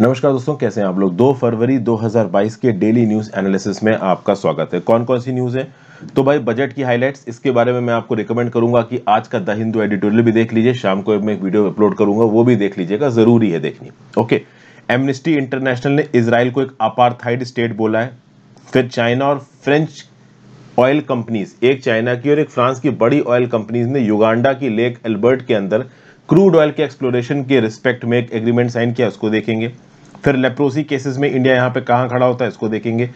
नमस्कार दोस्तों कैसे हैं आप लोग 2 फरवरी 2022 के डेली न्यूज़ एनालिसिस में आपका स्वागत है कौन कौन सी न्यूज़ है तो भाई बजट की हाइलाइट्स इसके बारे में मैं आपको रिकमेंड करूंगा कि आज का द हिंदू एडिटोरियल भी देख लीजिए शाम को मैं एक वीडियो अपलोड करूंगा वो भी देख लीजिएगा ज़रूरी है देखनी ओके एमनेस्टी इंटरनेशनल ने इसराइल को एक अपार्थाइड स्टेट बोला है फिर चाइना और फ्रेंच ऑयल कंपनीज एक चाइना की और एक फ्रांस की बड़ी ऑयल कंपनीज ने युगांडा की लेक एल्बर्ट के अंदर क्रूड ऑयल के एक्सप्लोरेशन के रिस्पेक्ट में एक एग्रीमेंट साइन किया उसको देखेंगे फिर लेप्रोसी केसेस में इंडिया यहाँ पे कहाँ खड़ा होता है इसको देखेंगे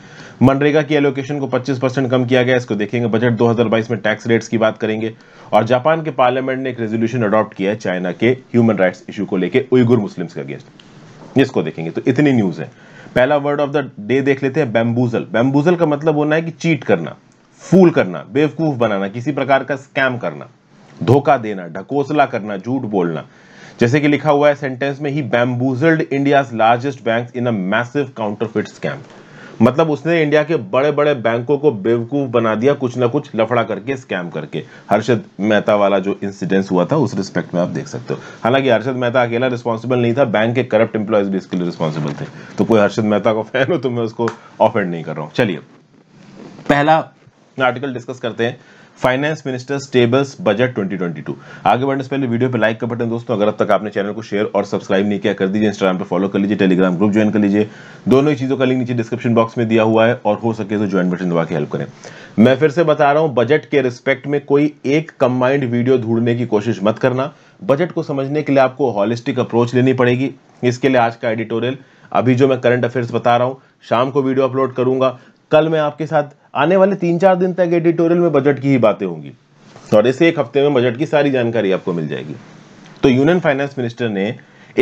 मनरेगा की एलोकेशन को 25 परसेंट कम किया गया इसको देखेंगे बजट 2022 में टैक्स रेट्स की बात करेंगे और जापान के पार्लियामेंट ने एक रेजोल्यूशन अडॉप्ट किया है चाइना के ह्यूमन राइट्स इशू को लेकर उइगुर मुस्लिम्स के अगेंस्ट इसको देखेंगे तो इतनी न्यूज़ है पहला वर्ड ऑफ द डे देख लेते हैं बैम्बूजल बैम्बूजल का मतलब होना है कि चीट करना फूल करना बेवकूफ बनाना किसी प्रकार का स्कैम करना धोखा देना ढकोसला करना झूठ बोलना जैसे कि लिखा हुआ है सेंटेंस में ही bamboozled India largest bank in a massive counterfeit scam मतलब उसने इंडिया के बड़े बड़े बैंकों को बेवकूफ बना दिया कुछ ना कुछ लफड़ा करके स्कैम करके हर्षद मेहता वाला जो इंसिडेंस हुआ था उस रिस्पेक्ट में आप देख सकते हो हालांकि हर्षद मेहता अकेला रिस्पॉन्सिबल नहीं था बैंक के करप्ट एम्प्लॉयज भी इसके लिए रिस्पॉन्सिबल थे तो कोई हर्षद मेहता का फैन हो तो मैं उसको ऑफेंड नहीं कर रहा हूँ चलिए पहला आर्टिकल डिस्कस करते हैं फाइनेंस मिनिस्टर्स टेबल्स बजट 2022 आगे बढ़ने से पहले वीडियो पे लाइक का बटन दोस्तों अगर अब तक आपने चैनल को शेयर और सब्सक्राइब नहीं किया कर दीजिए इंस्टाग्राम पे फॉलो कर लीजिए टेलीग्राम ग्रुप ज्वाइन कर लीजिए दोनों ही चीज़ों का लिंक नीचे डिस्क्रिप्शन बॉक्स में दिया हुआ है और हो सके तो ज्वाइन बटन दबा के हेल्प करें मैं फिर से बता रहा हूं बजट के रिस्पेक्ट में कोई एक कंबाइंड वीडियो ढूंढने की कोशिश मत करना बजट को समझने के लिए आपको हॉलिस्टिक अप्रोच लेनी पड़ेगी इसके लिए आज का एडिटोरियल अभी जो मैं करंट अफेयर्स बता रहा हूँ शाम को वीडियो अपलोड करूंगा कल मैं आपके साथ आने वाले तीन चार दिन तक एडिटोरियल में बजट की ही बातें होंगी और ऐसे एक हफ्ते में बजट की सारी जानकारी आपको मिल जाएगी तो यूनियन फाइनेंस मिनिस्टर ने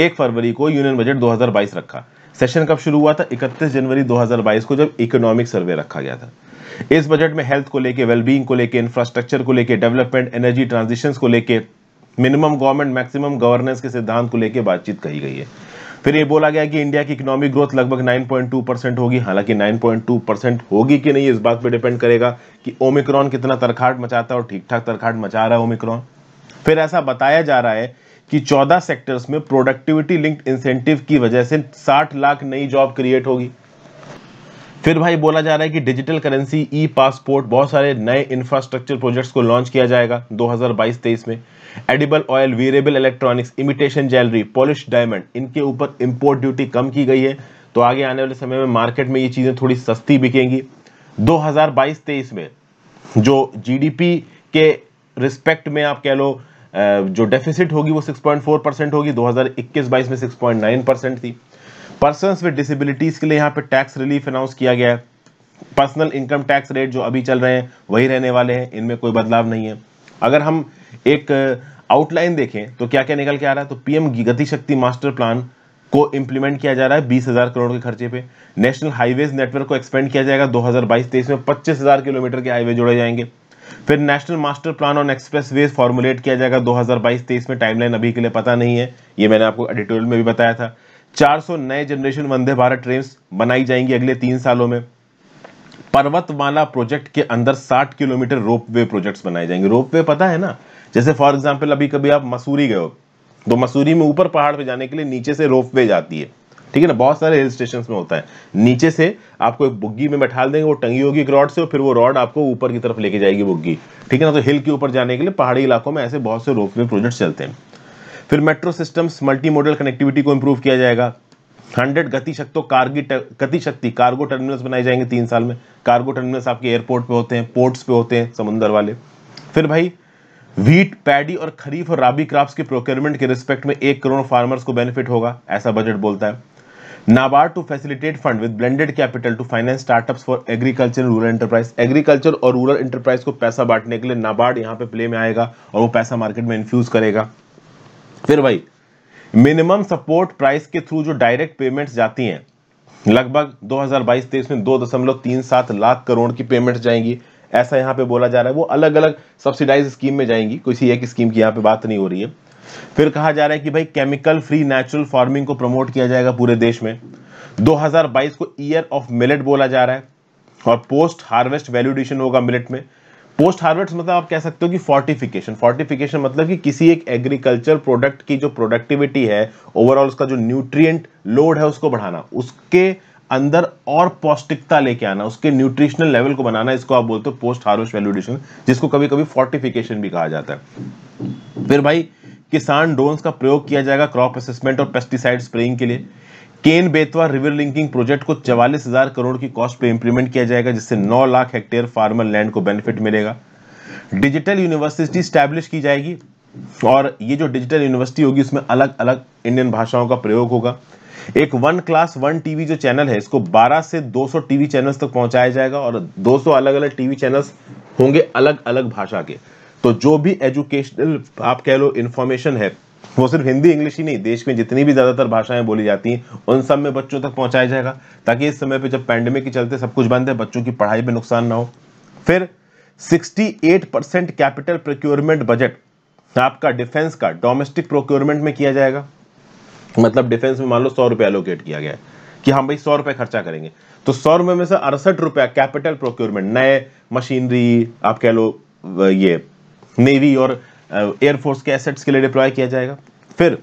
एक फरवरी को यूनियन बजट 2022 रखा सेशन कब शुरू हुआ था 31 जनवरी 2022 को जब इकोनॉमिक सर्वे रखा गया था इस बजट में हेल्थ को लेके वेलबींग को लेके इंफ्रास्ट्रक्चर को लेके डेवलपमेंट एनर्जी ट्रांजिशन को लेके मिनिमम गवर्नमेंट मैक्सिमम गवर्नेंस के सिद्धांत को लेके बातचीत कही गई है फिर ये बोला गया कि इंडिया की इकोनॉमिक ग्रोथ लगभग 9.2 परसेंट होगी हालांकि 9.2 परसेंट होगी कि नहीं इस बात पे डिपेंड करेगा कि ओमिक्रॉन कितना तरखाट मचाता है और ठीक ठाक तरखाट मचा रहा है ओमिक्रॉन फिर ऐसा बताया जा रहा है कि 14 सेक्टर्स में प्रोडक्टिविटी लिंक्ड इंसेंटिव की वजह से 60 लाख नई जॉब क्रिएट होगी फिर भाई बोला जा रहा है कि डिजिटल करेंसी ई पासपोर्ट बहुत सारे नए इंफ्रास्ट्रक्चर प्रोजेक्ट्स को लॉन्च किया जाएगा 2022-23 में edible oil wearable electronics imitation jewellery polish diamond इनके ऊपर इम्पोर्ट ड्यूटी कम की गई है तो आगे आने वाले समय में मार्केट में ये चीज़ें थोड़ी सस्ती बिकेंगी 2022-23 में जो जीडीपी के रिस्पेक्ट में आप कह लो जो डेफिसिट होगी वो 6.4 परसेंट होगी 2021-22 में 6.9 परसेंट थी पर्सन विद डिसेबिलिटीज़ के लिए यहाँ पे टैक्स रिलीफ अनाउंस किया गया है पर्सनल इनकम टैक्स रेट जो अभी चल रहे हैं वही रहने वाले हैं इनमें कोई बदलाव नहीं है अगर हम एक आउटलाइन देखें तो क्या क्या निकल के आ रहा है तो पीएम गतिशक्ति मास्टर प्लान को इंप्लीमेंट किया जा रहा है बीस हजार करोड़ के खर्चे पे नेशनल हाईवेज नेटवर्क को एक्सपेंड किया जाएगा 2022-23 में पच्चीस हजार किलोमीटर के हाईवे जोड़े जाएंगे फिर national master plan on expressway formulate किया जाएगा 2022-23 में टाइमलाइन अभी के लिए पता नहीं है ये मैंने आपको एडिटोरियल में भी बताया था 400 नए जनरेशन वंदे भारत ट्रेन बनाई जाएंगी अगले तीन सालों में पर्वतमाला प्रोजेक्ट के अंदर 60 किलोमीटर रोप वे प्रोजेक्ट बनाए जाएंगे रोप वे पता है ना जैसे फॉर एग्जाम्पल अभी कभी आप मसूरी गए हो तो मसूरी में ऊपर पहाड़ पे जाने के लिए नीचे से रोप वे जाती है ठीक है ना बहुत सारे हिल स्टेशन में होता है नीचे से आपको एक बुग्गी में बैठा देंगे वो टंगी होगी एक रॉड से और फिर वो रॉड आपको ऊपर की तरफ लेके जाएगी बुग्गी ठीक है ना तो हिल के ऊपर जाने के लिए पहाड़ी इलाकों में ऐसे बहुत से रोप वे प्रोजेक्ट चलते हैं फिर metro systems multimodal connectivity को इंप्रूव किया जाएगा हंड्रेड गति शक्तों कार्गी गति शक्ति कार्गो टर्मिनल्स बनाए जाएंगे तीन साल में कार्गो टर्मिनल्स आपके एयरपोर्ट पे होते हैं पोर्ट्स पे होते हैं समुंदर वाले फिर भाई व्हीट पैडी और खरीफ और राबी क्रॉप्स के प्रोक्योरमेंट के रिस्पेक्ट में एक करोड़ फार्मर्स को बेनिफिट होगा ऐसा बजट बोलता है NABARD to facilitate fund with blended capital to finance startups for agriculture rural enterprise agriculture और रूरल एंटरप्राइज को पैसा बांटने के लिए नाबार्ड यहाँ पे प्ले में आएगा और वो पैसा मार्केट में इन्फ्यूज करेगा फिर भाई मिनिमम सपोर्ट प्राइस के थ्रू जो डायरेक्ट पेमेंट्स जाती हैं लगभग 2022-23 में दो दशमलव तीन सात लाख करोड़ की पेमेंट्स जाएंगी ऐसा यहां पे बोला जा रहा है वो अलग अलग सब्सिडाइज स्कीम में जाएंगी किसी एक स्कीम की यहां पे बात नहीं हो रही है फिर कहा जा रहा है कि भाई केमिकल फ्री नेचुरल फार्मिंग को प्रमोट किया जाएगा पूरे देश में 2022 को ईयर ऑफ मिलेट बोला जा रहा है और पोस्ट हार्वेस्ट वैल्यूडेशन होगा मिलेट में पोस्ट हार्वेस्ट मतलब आप कह सकते हो कि फोर्टिफिकेशन फोर्टिफिकेशन मतलब कि किसी एक एग्रीकल्चर प्रोडक्ट की जो प्रोडक्टिविटी है ओवरऑल उसका जो न्यूट्रिएंट लोड है उसको बढ़ाना उसके अंदर और पौष्टिकता लेके आना उसके न्यूट्रिशनल लेवल को बनाना इसको आप बोलते हो पोस्ट हार्वेस्ट वैल्यूडेशन जिसको कभी कभी फोर्टिफिकेशन भी कहा जाता है फिर भाई किसान ड्रोन्स का प्रयोग किया जाएगा क्रॉप असेसमेंट और पेस्टिसाइड स्प्रेइंग के लिए Ken Betwa river linking project को चवालीस हजार करोड़ की कॉस्ट पे इंप्लीमेंट किया जाएगा जिससे 9 लाख हेक्टेयर फार्मर लैंड को बेनिफिट मिलेगा डिजिटल यूनिवर्सिटी स्टैब्लिश की जाएगी और ये जो डिजिटल यूनिवर्सिटी होगी उसमें अलग अलग इंडियन भाषाओं का प्रयोग होगा एक वन क्लास वन टीवी जो चैनल है इसको 12 से 200 टीवी चैनल्स तक पहुंचाया जाएगा और 200 अलग अलग टीवी चैनल्स होंगे अलग अलग भाषा के तो जो भी एजुकेशनल आप कह लो इन्फॉर्मेशन है वो सिर्फ हिंदी इंग्लिश ही नहीं देश में जितनी भी ज़्यादातर भाषाएं बोली जाती हैं उन सब में बच्चों तक पहुंचाया जाएगा ताकि इस समय पे जब पैंडेमिक के चलते सब कुछ बंद है बच्चों की पढ़ाई में नुकसान ना हो फिर 68 परसेंट कैपिटल प्रोक्योरमेंट बजट आपका डिफेंस का डोमेस्टिक प्रोक्योरमेंट में किया जाएगा मतलब डिफेंस में मान लो सौ रुपया एलोकेट किया गया कि हम हाँ भाई सौ रुपये खर्चा करेंगे तो सौ रुपये में से अड़सठ रुपया कैपिटल प्रोक्योरमेंट नए मशीनरी आप कह लो ये नेवी और एयरफोर्स के एसेट्स के लिए डिप्लॉय किया जाएगा फिर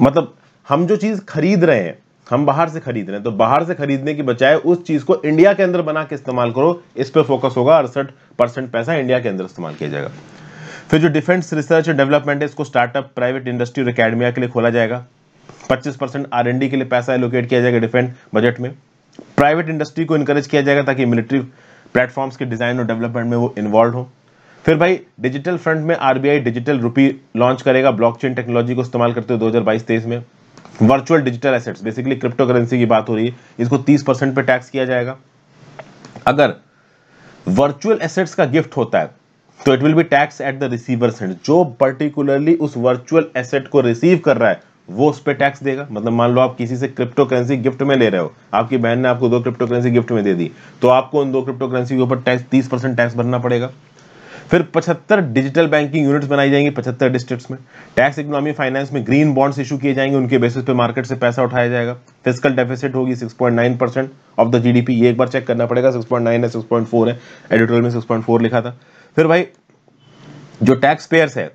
मतलब हम जो चीज़ खरीद रहे हैं हम बाहर से खरीद रहे हैं तो बाहर से खरीदने की बजाय उस चीज़ को इंडिया के अंदर बना के इस्तेमाल करो इस पर फोकस होगा अड़सठ परसेंट पैसा इंडिया के अंदर इस्तेमाल किया जाएगा फिर जो डिफेंस रिसर्च एंड डेवलपमेंट है इसको स्टार्टअप प्राइवेट इंडस्ट्री और अकेडमिया के लिए खोला जाएगा 25 परसेंट आर के लिए पैसा एलोकेट किया जाएगा डिफेंस बजट में प्राइवेट इंडस्ट्री को इंकरेज किया जाएगा ताकि मिलिट्री प्लेटफॉर्म्स के डिज़ाइन और डेवलपमेंट में वो इन्वॉल्व हों फिर भाई डिजिटल फ्रंट में आरबीआई डिजिटल रुपी लॉन्च करेगा ब्लॉकचेन टेक्नोलॉजी को इस्तेमाल करते हुए दो हजार में virtual digital assets basically cryptocurrency की बात हो रही है इसको 30 परसेंट पर टैक्स किया जाएगा अगर वर्चुअल एसेट्स का गिफ्ट होता है तो it will be tax at the receiver send जो पर्टिकुलरली उस वर्चुअल एसेट को रिसीव कर रहा है वो उस पर टैक्स देगा मतलब मान लो आप किसी से क्रिप्टो करेंसी गिफ्ट में ले रहे हो आपकी बहन ने आपको दो क्रिप्टो करेंसी गिफ्ट में दे दी तो आपको उन दो क्रिप्टो करेंसी के ऊपर टैक्स तीस परसेंट टैक्स भरना पड़ेगा फिर 75 डिजिटल बैंकिंग यूनिट्स बनाई जाएंगी 75 डिस्ट्रिक्ट्स में टैक्स इकोनॉमी फाइनेंस में ग्रीन बॉन्ड्स इशू किए जाएंगे उनके बेसिस पे मार्केट से पैसा उठाया जाएगा फिजिकल डेफिसिट होगी 6.9 परसेंट ऑफ द जीडीपी ये एक बार चेक करना पड़ेगा 6.9 है 6.4 है एडिटोरियल में 6.4 लिखा था फिर भाई जो टैक्स पेयर्स है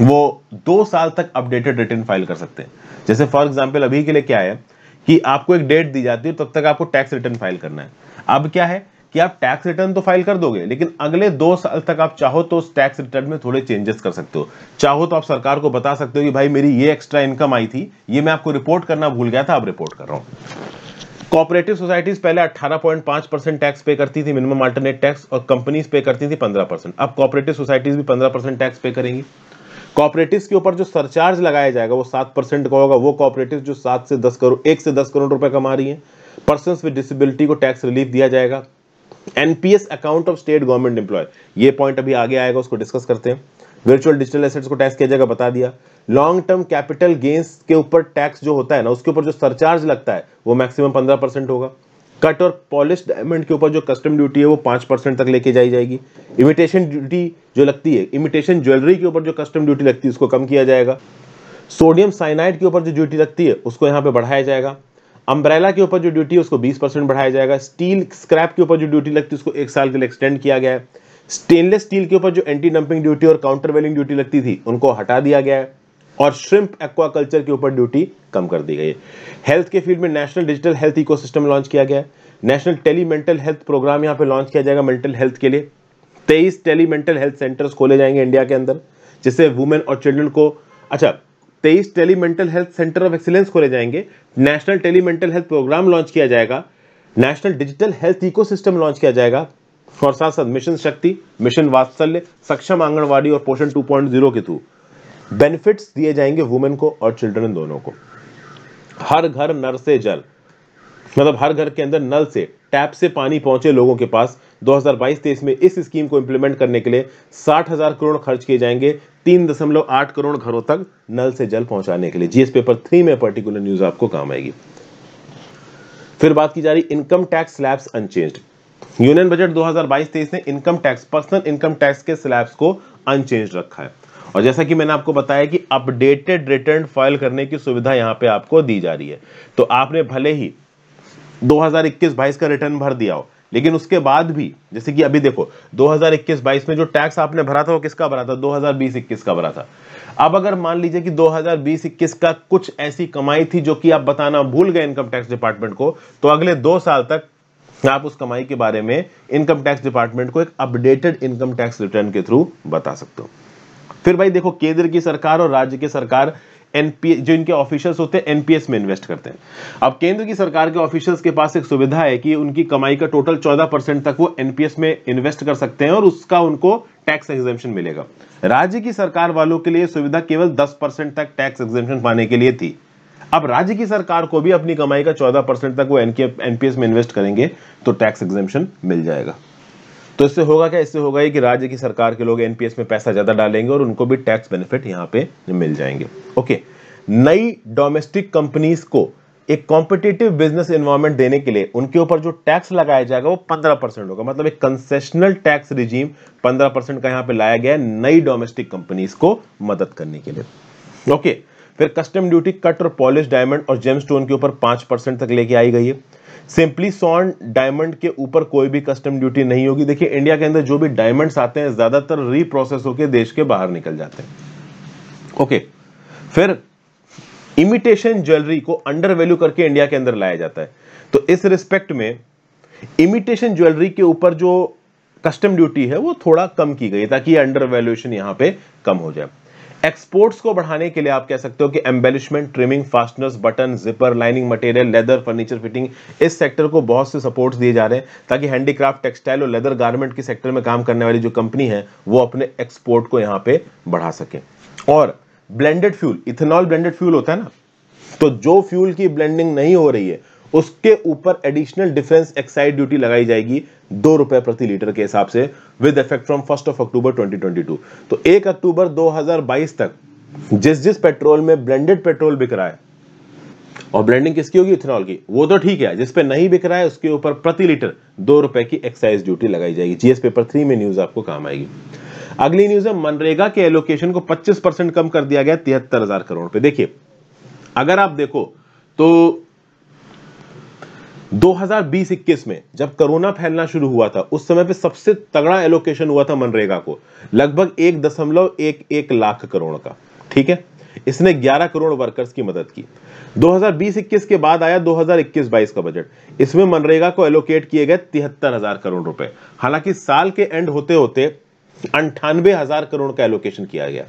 वो दो साल तक अपडेटेड रिटर्न फाइल कर सकते हैं जैसे फॉर एग्जाम्पल अभी के लिए क्या है कि आपको एक डेट दी जाती है तब तक आपको टैक्स रिटर्न फाइल करना है अब क्या है कि आप टैक्स रिटर्न तो फाइल कर दोगे लेकिन अगले दो साल तक आप चाहो तो उस टैक्स रिटर्न में थोड़े चेंजेस कर सकते हो चाहो तो आप सरकार को बता सकते हो कि भाई मेरी ये एक्स्ट्रा इनकम आई थी ये मैं आपको रिपोर्ट करना भूल गया था अब रिपोर्ट कर रहा हूं कॉपरेटिव सोसाइटीज पहले 18.5 परसेंट टैक्स पे करती थी मिनिमम अल्टरनेट टैक्स और कंपनीज पे करती थी 15 परसेंट अब कॉपरेटिव सोसाइटीज भी 15 परसेंट टैक्स पे करेंगी कॉपरेटिव के ऊपर जो सरचार्ज लगाया जाएगा वो सात परसेंट का होगा वो कॉपरेटिव जो सात से दस करोड़ एक से दस करोड़ रुपए कमा रही है पर्सन विद डिसेबिलिटी को टैक्स रिलीफ दिया जाएगा NPS account of state government employ ये पॉइंट अभी आगे आएगा उसको डिस्कस करते हैं वर्चुअल डिजिटल एसेट्स को टैक्स किया जाएगा बता दिया लॉन्ग टर्म कैपिटल गेन्स के ऊपर टैक्स जो होता है ना उसके ऊपर जो सरचार्ज लगता है वो मैक्सिमम पंद्रह परसेंट होगा कट और पॉलिश डायमंड के ऊपर जो कस्टम ड्यूटी है वो पांच परसेंट तक लेके जाई जाएगी इमिटेशन ड्यूटी जो लगती है इमिटेशन ज्वेलरी के ऊपर जो कस्टम ड्यूटी लगती है उसको कम किया जाएगा सोडियम साइनाइड के ऊपर जो ड्यूटी लगती है उसको यहाँ पे बढ़ाया जाएगा अम्ब्रेला के ऊपर जो ड्यूटी है उसको 20 परसेंट बढ़ाया जाएगा स्टील स्क्रैप के ऊपर जो ड्यूटी लगती है उसको एक साल के लिए एक्सटेंड किया गया है स्टेनलेस स्टील के ऊपर जो एंटी डंपिंग ड्यूटी और काउंटर वेलिंग ड्यूटी लगती थी उनको हटा दिया गया है और श्रिम्प एक्वाकल्चर के ऊपर ड्यूटी कम कर दी गई है हेल्थ के फील्ड में national digital health eco launch किया गया है national tele mental health programme यहाँ पे लॉन्च किया जाएगा मेंटल हेल्थ के लिए तेईस टेली मेंटल हेल्थ सेंटर्स खोले जाएंगे इंडिया के अंदर जिससे वुमेन और चिल्ड्रन को अच्छा तेईस tele mental health centre of excellence खोले जाएंगे national tele mental health programme launch किया जाएगा national digital health ecosystem launch किया जाएगा और साथ साथ मिशन शक्ति मिशन वात्सल्य सक्षम आंगनवाड़ी और पोषण 2.0 के थ्रू बेनिफिट्स दिए जाएंगे वुमेन को और चिल्ड्रन दोनों को हर घर नर से जल मतलब हर घर के अंदर नल से टैप से पानी पहुंचे लोगों के पास 2022-23 में इस स्कीम को इम्प्लीमेंट करने के लिए साठ हजार करोड़ खर्च किए जाएंगे तीन दशमलव आठ करोड़ घरों तक नल से जल पहुंचाने के लिए जीएस पेपर थ्री में पर्टिकुलर न्यूज आपको काम आएगी फिर बात की जा रही income tax slabs unchanged union budget 2022-23 ने income tax personal income tax के स्लैब्स को अनचेंज रखा है और जैसा कि मैंने आपको बताया कि अपडेटेड रिटर्न फाइल करने की सुविधा यहाँ पे आपको दी जा रही है तो आपने भले ही 2021-22 का रिटर्न भर दिया हो लेकिन उसके बाद भी जैसे कि अभी देखो 2021-22 में जो टैक्स आपने भरा था वो किसका भरा था 2020-21 का भरा था अब अगर मान लीजिए कि 2020-21 का कुछ ऐसी कमाई थी जो कि आप बताना भूल गए इनकम टैक्स डिपार्टमेंट को तो अगले दो साल तक आप उस कमाई के बारे में इनकम टैक्स डिपार्टमेंट को एक अपडेटेड इनकम टैक्स रिटर्न के थ्रू बता सकते हो फिर भाई देखो केंद्र की सरकार और राज्य की सरकार एनपीएस जो इनके ऑफिशियल्स होते हैं एनपीएस में इन्वेस्ट करते हैं अब केंद्र की सरकार के ऑफिशियल्स के पास एक सुविधा है कि उनकी कमाई का टोटल 14 परसेंट तक वो एनपीएस में इन्वेस्ट कर सकते हैं और उसका उनको टैक्स एग्जेम्पन मिलेगा राज्य की सरकार वालों के लिए सुविधा केवल दस तक टैक्स एग्जेम्पन पाने के लिए थी अब राज्य की सरकार को भी अपनी कमाई का चौदह तक वो एनपीएस में इन्वेस्ट करेंगे तो टैक्स एग्जेम्पन मिल जाएगा तो इससे होगा क्या इससे होगा ये कि राज्य की सरकार के लोग एनपीएस में पैसा ज़्यादा डालेंगे और उनको भी टैक्स बेनिफिट यहां पे मिल जाएंगे ओके नई डोमेस्टिक कंपनीज को एक कॉम्पिटेटिव बिजनेस इन्वायरमेंट देने के लिए उनके ऊपर जो टैक्स लगाया जाएगा वो पंद्रह परसेंट होगा मतलब एक कंसेशनल टैक्स रिजीम पंद्रह परसेंट का यहां पे लाया गया है नई डोमेस्टिक कंपनीज को मदद करने के लिए ओके फिर कस्टम ड्यूटी कट और पॉलिश डायमंड और जेम स्टोन के ऊपर पांच परसेंट तक लेके आई गई है सिंपली सॉन डायमंड के ऊपर कोई भी कस्टम ड्यूटी नहीं होगी देखिए इंडिया के अंदर जो भी डायमंड्स आते हैं ज्यादातर रीप्रोसेस होकर देश के बाहर निकल जाते हैं ओके फिर इमिटेशन ज्वेलरी को अंडर वैल्यू करके इंडिया के अंदर लाया जाता है तो इस रिस्पेक्ट में इमिटेशन ज्वेलरी के ऊपर जो कस्टम ड्यूटी है वो थोड़ा कम की गई ताकि अंडर वैल्यूएशन यहां पे कम हो जाए एक्सपोर्ट्स को बढ़ाने के लिए आप कह सकते हो कि embellishment trimming fasteners button zipper lining material leather furniture fitting इस सेक्टर को बहुत से सपोर्ट्स दिए जा रहे हैं ताकि हैंडीक्राफ्ट टेक्सटाइल और लेदर गारमेंट के सेक्टर में काम करने वाली जो कंपनी है वो अपने एक्सपोर्ट को यहां पर बढ़ा सके और blended fuel ethanol blended fuel होता है ना तो जो फ्यूल की ब्लेंडिंग नहीं हो रही है उसके ऊपर एडिशनल डिफेंस एक्साइज ड्यूटी लगाई जाएगी दो रुपए प्रति लीटर के हिसाब से with effect from first of October 2022 तो एक अक्टूबर 2022 तक जिस जिस पेट्रोल में ब्लेंडेड पेट्रोल बिक रहा है और ब्लेंडिंग किसकी होगी इथेनॉल की वो तो ठीक है जिसपे नहीं बिक रहा है उसके ऊपर प्रति लीटर दो रुपए की एक्साइज ड्यूटी लगाई जाएगी जीएस पेपर थ्री में न्यूज आपको काम आएगी अगली न्यूज है मनरेगा के एलोकेशन को 25 परसेंट कम कर दिया गया तिहत्तर हजार करोड़ पे देखिए अगर आप देखो तो 2020-21 में जब कोरोना फैलना शुरू हुआ था उस समय पे सबसे तगड़ा एलोकेशन हुआ था मनरेगा को लगभग एक दशमलव एक एक लाख करोड़ का ठीक है इसने 11 करोड़ वर्कर्स की मदद की 2020-21 के बाद आया 2021-22 का बजट इसमें मनरेगा को एलोकेट किए गए तिहत्तर हजार करोड़ रुपए हालांकि साल के एंड होते होते अंठानवे हजार करोड़ का एलोकेशन किया गया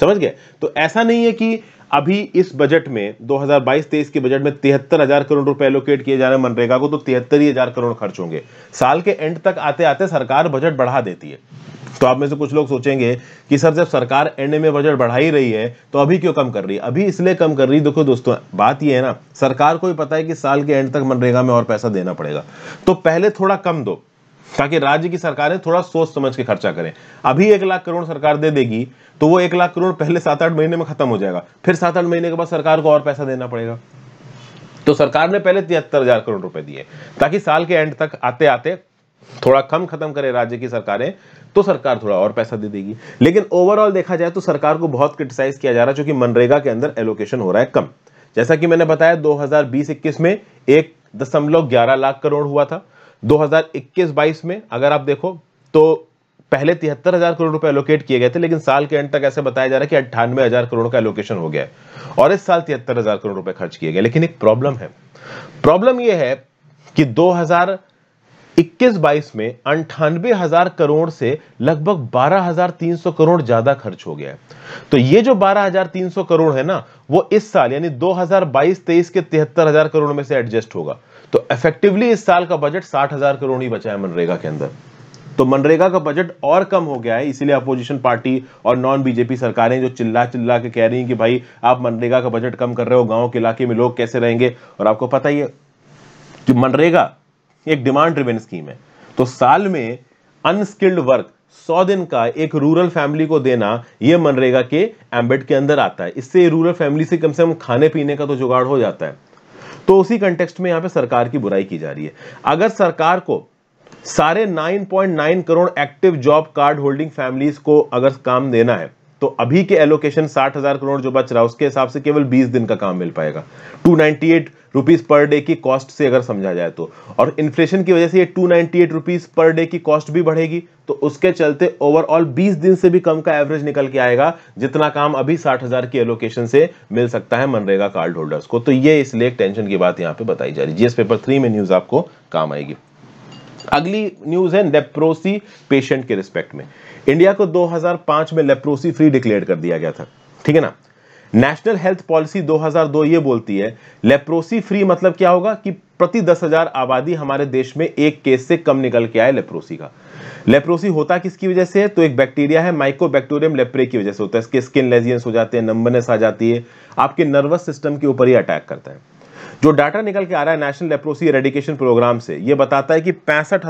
समझ गए तो ऐसा नहीं है कि अभी इस बजट में 2022-23 के बजट में तिहत्तर हजार करोड़ रुपए एलोकेट किए जा रहे हैं मनरेगा को तो तिहत्तर ही हजार करोड़ खर्च होंगे साल के एंड तक आते आते सरकार बजट बढ़ा देती है तो आप में से कुछ लोग सोचेंगे कि सर जब सरकार एंड में बजट बढ़ा ही रही है तो अभी क्यों कम कर रही है अभी इसलिए कम कर रही है देखो दोस्तों बात यह है ना सरकार को भी पता है कि साल के एंड तक मनरेगा में और पैसा देना पड़ेगा तो पहले थोड़ा कम दो ताकि राज्य की सरकारें थोड़ा सोच समझ के खर्चा करें अभी एक लाख करोड़ सरकार दे देगी तो वो एक लाख करोड़ पहले सात आठ महीने में खत्म हो जाएगा फिर सात आठ महीने के बाद सरकार को और पैसा देना पड़ेगा तो सरकार ने पहले तिहत्तर हजार करोड़ रुपए दिए ताकि साल के एंड तक आते आते थोड़ा कम खत्म करे राज्य की सरकारें तो सरकार थोड़ा और पैसा दे देगी लेकिन ओवरऑल देखा जाए तो सरकार को बहुत क्रिटिसाइज किया जा रहा है क्योंकि मनरेगा के अंदर एलोकेशन हो रहा है कम जैसा कि मैंने बताया दो 21 में एक दशमलव ग्यारह लाख करोड़ हुआ था 2021-22 में अगर आप देखो तो पहले तिहत्तर हजार करोड़ रुपए एलोकेट किए गए थे लेकिन साल के एंड तक ऐसे बताया जा रहा है कि अट्ठानवे हजार करोड़ का एलोकेशन हो गया है और इस साल तिहत्तर हजार करोड़ रुपए खर्च किए गए लेकिन एक प्रॉब्लम है प्रॉब्लम यह है कि 2021-22 में अंठानवे हजार करोड़ से लगभग 12,300 करोड़ ज्यादा खर्च हो गया है तो ये जो 12,300 करोड़ है ना वो इस साल यानी 2022-23 के हजार करोड़ में से एडजस्ट होगा तो इफेक्टिवली इस साल का बजट साठ हजार करोड़ ही बचा है मनरेगा के अंदर तो मनरेगा का बजट और कम हो गया है इसीलिए अपोजिशन पार्टी और नॉन बीजेपी सरकारें जो चिल्ला चिल्ला के कह रही हैं कि भाई आप मनरेगा का बजट कम कर रहे हो गांव के इलाके में लोग कैसे रहेंगे और आपको पता ही है कि मनरेगा एक डिमांड ड्रिवेन स्कीम है तो साल में अनस्किल्ड वर्क सौ दिन का एक रूरल फैमिली को देना यह मनरेगा के एम्बेड के अंदर आता है इससे रूरल फैमिली से कम से कम खाने पीने का तो जुगाड़ हो जाता है तो उसी कंटेक्स्ट में यहां पे सरकार की बुराई की जा रही है अगर सरकार को सारे 9.9 crore active job card holding families को अगर काम देना है तो अभी के एलोकेशन साठ हजार करोड़ जो बच रहा है उसके हिसाब से केवल 20 दिन का काम मिल पाएगा 298 नाइनटी रुपीज पर डे की कॉस्ट से अगर समझा जाए तो और इन्फ्लेशन की वजह से ये 298 नाइनटी रुपीज पर डे की कॉस्ट भी बढ़ेगी तो उसके चलते ओवरऑल 20 दिन से भी कम का एवरेज निकल के आएगा जितना काम अभी साठ हजार की एलोकेशन से मिल सकता है मनरेगा कार्ड होल्डर्स को तो ये इसलिए टेंशन की बात यहाँ पे बताई जा रही जीएस पेपर थ्री में न्यूज आपको काम आएगी अगली न्यूज है लेप्रोसी पेशेंट के रिस्पेक्ट में इंडिया को 2005 में लेप्रोसी फ्री डिक्लेयर कर दिया गया था ठीक है ना नेशनल हेल्थ पॉलिसी 2002 ये बोलती है लेप्रोसी फ्री मतलब क्या होगा कि प्रति दस हजार आबादी हमारे देश में एक केस से कम निकल के आए लेप्रोसी का लेप्रोसी होता किसकी वजह से है तो एक बैक्टीरिया है माइकोबैक्टीरियम लेप्रे की वजह से होता है इसके स्किन लेजियंस हो जाते हैं नंबरनेस आ जाती है आपके नर्वस सिस्टम के ऊपर ही अटैक करता है जो डाटा निकल के आ रहा है नेशनल लेप्रोसी रेडिकेशन प्रोग्राम से ये बताता है कि पैंसठ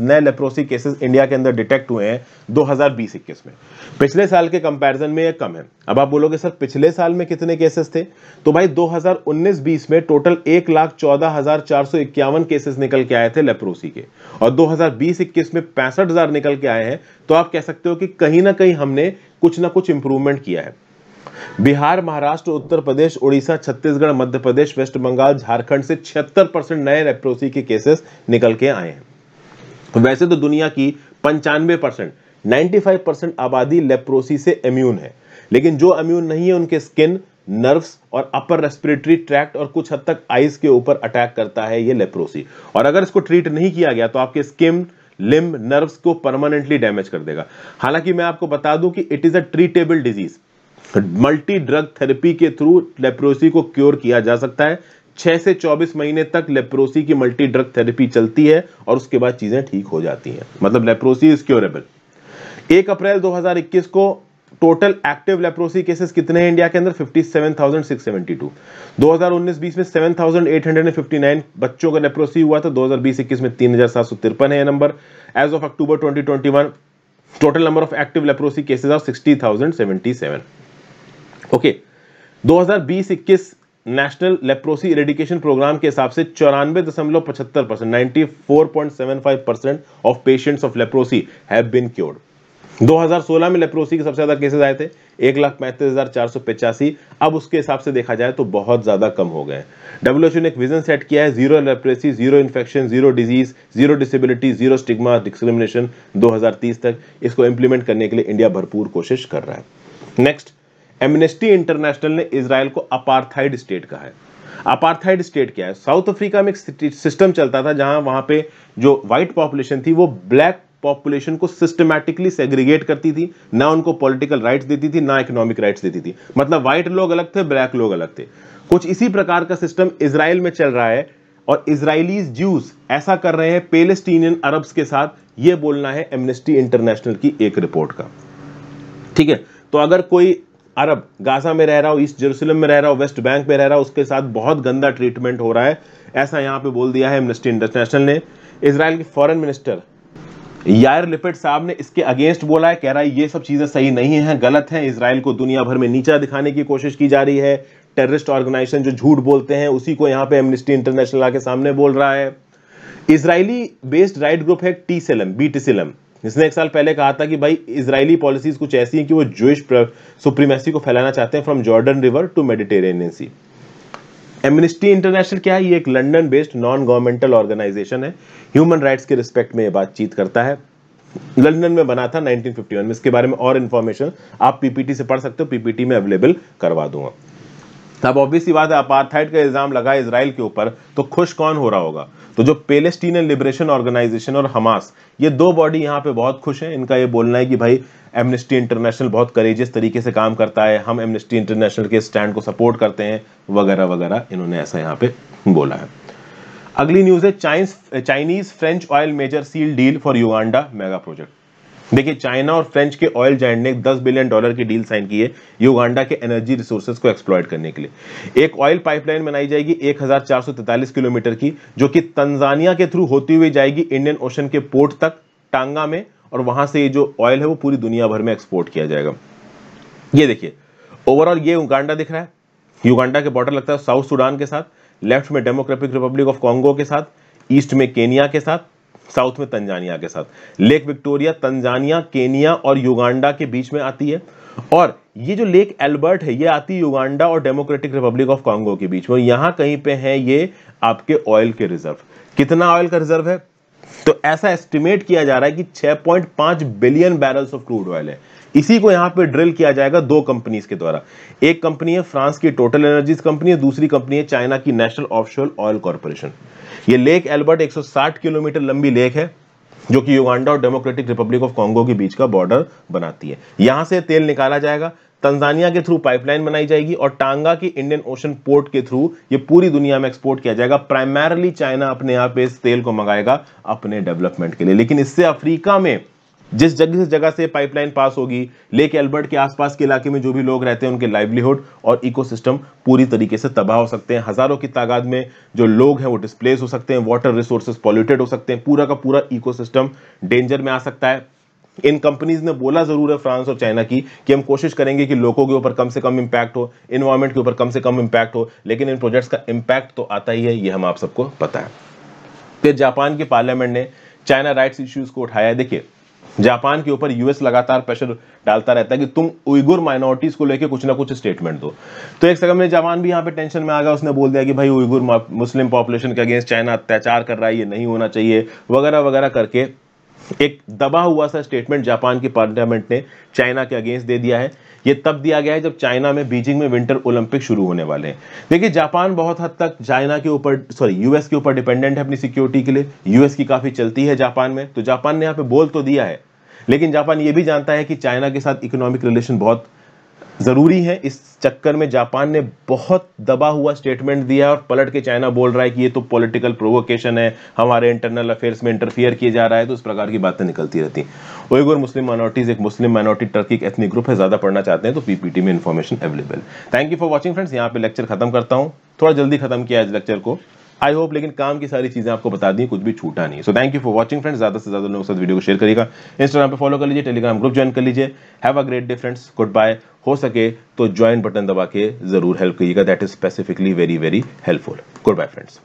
नए लेप्रोसी केसेस इंडिया के अंदर डिटेक्ट हुए हैं 2020-21 में पिछले साल के कंपैरिजन में ये कम है अब आप बोलोगे सर पिछले साल में कितने केसेस थे तो भाई 2019-20 में टोटल एक लाख चौदह हजार चार सौ इक्यावन केसेस निकल के आए थे लेप्रोसी के और 2020-21 में पैंसठ निकल के आए हैं तो आप कह सकते हो कि कहीं ना कहीं हमने कुछ ना कुछ इंप्रूवमेंट किया है बिहार महाराष्ट्र उत्तर प्रदेश उड़ीसा छत्तीसगढ़ मध्य प्रदेश वेस्ट बंगाल झारखंड से छिहत्तर परसेंट नए रेप्रोसी के केसेस निकल के आए हैं वैसे तो दुनिया की पंचानवे परसेंट नाइन्टी फाइव परसेंट आबादी लेप्रोसी से इम्यून है लेकिन जो इम्यून नहीं है उनके स्किन नर्व्स और अपर रेस्पिरेटरी ट्रैक्ट और कुछ हद तक आइज के ऊपर अटैक करता है ये लेप्रोसी और अगर इसको ट्रीट नहीं किया गया तो आपके स्किन लिम्ब नर्व्स को परमानेंटली डैमेज कर देगा हालांकि मैं आपको बता दूं कि it is a treatable disease multi drug therapy के थ्रू लेप्रोसी को क्योर किया जा सकता है छह से चौबीस महीने तक लेप्रोसी की मल्टी ड्रग थेरेपी चलती है और उसके बाद चीजें ठीक हो जाती हैं मतलब लेप्रोसी इज क्योरेबल एक अप्रैल 2021 को टोटल एक्टिव लेप्रोसी केसेस कितने हैं इंडिया के अंदर 57,672 2019-20 में 7,859 बच्चों का लेप्रोसी हुआ था 2020-21 में तीन है number as of October 2021 total number of active leprosy cases of sixty okay 2020-21 national leprosy eradication programme के हिसाब से चौरानवे दशमलव पचहत्तर percent ninety four point seven five percent of patients of leprosy have been cured 2016 में leprosy के सबसे ज्यादा केसेस आए थे एक लाख पैंतीस हजार चार सौ पचासी अब उसके हिसाब से देखा जाए तो बहुत ज्यादा कम हो गए डब्ल्यूएचओ ने एक विजन सेट किया है zero leprosy zero infection zero disease zero disability zero stigma discrimination 2030 तक इसको इंप्लीमेंट करने के लिए इंडिया भरपूर कोशिश कर रहा है नेक्स्ट एमनेस्टी इंटरनेशनल ने इसराइल को अपार्थाइड स्टेट कहा है अपार्थाइड स्टेट क्या है साउथ अफ्रीका में एक सिस्टम चलता था जहां वहां पे जो व्हाइट पॉपुलेशन थी वो ब्लैक पॉपुलेशन को सिस्टमैटिकली सेग्रीगेट करती थी ना उनको पॉलिटिकल राइट्स देती थी ना इकोनॉमिक राइट्स देती थी मतलब व्हाइट लोग अलग थे ब्लैक लोग अलग थे कुछ इसी प्रकार का सिस्टम इसराइल में चल रहा है और इसराइलीज ज्यूज ऐसा कर रहे हैं पेलेस्टीनियन अरब्स के साथ यह बोलना है एमनेस्टी इंटरनेशनल की एक रिपोर्ट का ठीक है तो अगर कोई अरब गाजा में रह रहा हो ईस्ट जेरूसलम में रह रहा हूँ वेस्ट बैंक में रह रहा हूँ उसके साथ बहुत गंदा ट्रीटमेंट हो रहा है ऐसा यहाँ पे बोल दिया है एमनेस्टी इंटरनेशनल ने इसराइल के फॉरन मिनिस्टर यार लिपिड साहब ने इसके अगेंस्ट बोला है कह रहा है ये सब चीज़ें सही नहीं हैं गलत हैं इसराइल को दुनिया भर में नीचा दिखाने की कोशिश की जा रही है टेररिस्ट ऑर्गेनाइजेशन जो झूठ बोलते हैं उसी को यहाँ पे एमनेस्टी इंटरनेशनल आके सामने बोल रहा है इसराइली बेस्ड राइट ग्रुप है टी सेलम बी टी सेलम जिसने एक साल पहले कहा था कि भाई इसराइली पॉलिसीज कुछ ऐसी हैं कि वो जूश सुप्रीमेसी को फैलाना चाहते हैं from Jordan river to Mediterranean sea Amnesty International क्या है ये एक London based non governmental organisation है ह्यूमन राइट्स के रिस्पेक्ट में ये बातचीत करता है लंदन में बना था 1951 में इसके बारे में और इंफॉर्मेशन आप पीपीटी से पढ़ सकते हो पीपीटी में अवेलेबल करवा दूंगा अब ऑब्वियसली बात है अपार्थाइड का इल्ज़ाम लगा इसराइल के ऊपर तो खुश कौन हो रहा होगा तो जो पेलेस्टीन लिबरेशन ऑर्गेनाइजेशन और हमास ये दो बॉडी यहाँ पे बहुत खुश हैं इनका ये बोलना है कि भाई एमनेस्टी इंटरनेशनल बहुत करेजियस तरीके से काम करता है हम एमनेस्टी इंटरनेशनल के स्टैंड को सपोर्ट करते हैं वगैरह वगैरह इन्होंने ऐसा यहाँ पे बोला है अगली न्यूज़ है Chinese French oil major seal deal for Uganda mega project देखिए चाइना और फ्रेंच के ऑयल जाइंट ने 10 बिलियन डॉलर की डील साइन की है युगांडा के एनर्जी रिसोर्सेज को एक्सप्लॉयट करने के लिए एक ऑयल पाइपलाइन बनाई जाएगी एक किलोमीटर की जो कि तंजानिया के थ्रू होती हुई जाएगी इंडियन ओशन के पोर्ट तक टांगा में और वहां से ये जो ऑयल है वो पूरी दुनिया भर में एक्सपोर्ट किया जाएगा ये देखिए ओवरऑल ये उगांडा दिख रहा है युगांडा के बॉर्डर लगता है साउथ सूडान के साथ लेफ्ट में डेमोक्रेटिक रिपब्लिक ऑफ कॉन्गो के साथ ईस्ट में केनिया के साथ साउथ में तंजानिया के साथ लेक विक्टोरिया तंजानिया केनिया और युगांडा के बीच में आती है और ये जो लेक एल्बर्ट है ये आती है युगांडा और डेमोक्रेटिक रिपब्लिक ऑफ कांगो के बीच में यहां कहीं पे है ये आपके ऑयल के रिजर्व कितना ऑयल का रिजर्व है तो ऐसा एस्टिमेट किया जा रहा है कि 6.5 billion barrels of crude oil है इसी को यहां पे ड्रिल किया जाएगा दो कंपनीज के द्वारा एक कंपनी है फ्रांस की टोटल एनर्जीज कंपनी है दूसरी कंपनी है चाइना की नेशनल ऑफशोर ऑयल कॉरपोरेशन ये लेक एल्बर्ट 160 किलोमीटर लंबी लेक है जो कि युगांडा और डेमोक्रेटिक रिपब्लिक ऑफ कांगो के बीच का बॉर्डर बनाती है यहां से तेल निकाला जाएगा तंजानिया के थ्रू पाइपलाइन बनाई जाएगी और टांगा की इंडियन ओशन पोर्ट के थ्रू ये पूरी दुनिया में एक्सपोर्ट किया जाएगा प्राइमरली चाइना अपने आप पे इस तेल को मंगाएगा अपने डेवलपमेंट के लिए लेकिन इससे अफ्रीका में जिस जगह से जगह से पाइपलाइन पास होगी लेक एल्बर्ट के आसपास के इलाके में जो भी लोग रहते हैं उनके लाइवलीहुड और इकोसिस्टम पूरी तरीके से तबाह हो सकते हैं हज़ारों की तादाद में जो लोग हैं वो डिस्प्लेस हो सकते हैं वाटर रिसोर्सेज पॉल्यूटेड हो सकते हैं पूरा का पूरा इकोसिस्टम डेंजर में आ सकता है इन कंपनीज ने बोला जरूर है फ्रांस और चाइना की कि हम कोशिश करेंगे कि लोगों के ऊपर कम से कम इंपैक्ट हो इन्वायरमेंट के ऊपर कम से कम इंपैक्ट हो लेकिन इन प्रोजेक्ट्स का इंपैक्ट तो आता ही है ये हम आप सबको पता है फिर जापान के पार्लियामेंट ने चाइना राइट्स इश्यूज को उठाया देखिए जापान के ऊपर यूएस लगातार प्रेशर डालता रहता है कि तुम उइगुर माइनॉरिटीज को लेकर कुछ ना कुछ स्टेटमेंट दो तो एक समय में जापान भी यहाँ पे टेंशन में आ गया उसने बोल दिया कि भाई उइगुर मुस्लिम पॉपुलेशन के अगेंस्ट चाइना अत्याचार कर रहा है ये नहीं होना चाहिए वगैरह वगैरह करके एक दबा हुआ सा स्टेटमेंट जापान की पार्लियामेंट ने चाइना के अगेंस्ट दे दिया है ये तब दिया गया है जब चाइना में बीजिंग में विंटर ओलंपिक शुरू होने वाले हैं देखिए जापान बहुत हद तक चाइना के ऊपर सॉरी यूएस के ऊपर डिपेंडेंट है अपनी सिक्योरिटी के लिए यूएस की काफ़ी चलती है जापान में तो जापान ने यहाँ पे बोल तो दिया है लेकिन जापान ये भी जानता है कि चाइना के साथ इकोनॉमिक रिलेशन बहुत ज़रूरी है इस चक्कर में जापान ने बहुत दबा हुआ स्टेटमेंट दिया और पलट के चाइना बोल रहा है कि ये तो पॉलिटिकल प्रोवोकेशन है हमारे इंटरनल अफेयर्स में इंटरफियर किया जा रहा है तो इस प्रकार की बातें निकलती रहती ओयगुर मुस्लिम माइनॉरिटीज़ एक मुस्लिम माइनॉरिटी टर्की एक एथनिक ग्रुप है ज़्यादा पढ़ना चाहते हैं तो पीपीटी में information available thank you for watching friends यहाँ पे लेक्चर खत्म करता हूँ थोड़ा जल्दी खत्म किया इस लेक्चर को आई होप लेकिन काम की सारी चीज़ें आपको बता दी कुछ भी छूटा नहीं so thank you for watching friends ज़्यादा से ज़्यादा लोगों के साथ वीडियो को शेयर करिएगा इंस्टाग्राम पर फॉलो कर लीजिए टेलीग्राम ग्रुप ज्वाइन कर लीजिए have a great day friends goodbye हो सके तो ज्वाइन बटन दबा के ज़रूर हेल्प करिएगा that is specifically very very helpful goodbye friends